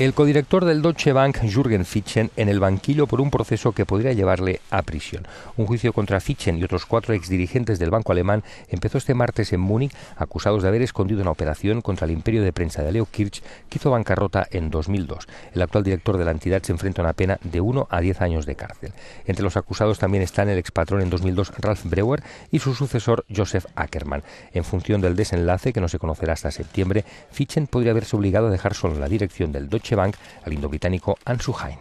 El codirector del Deutsche Bank, Jürgen Fitchen, en el banquillo por un proceso que podría llevarle a prisión. Un juicio contra Fitchen y otros cuatro exdirigentes del banco alemán empezó este martes en Múnich, acusados de haber escondido una operación contra el imperio de prensa de Leo Kirch, que hizo bancarrota en 2002. El actual director de la entidad se enfrenta a una pena de 1 a 10 años de cárcel. Entre los acusados también están el expatrón en 2002, Ralf Breuer, y su sucesor, Josef Ackermann. En función del desenlace, que no se conocerá hasta septiembre, Fitchen podría haberse obligado a dejar solo la dirección del Deutsche Bank al británico Ansu Hain.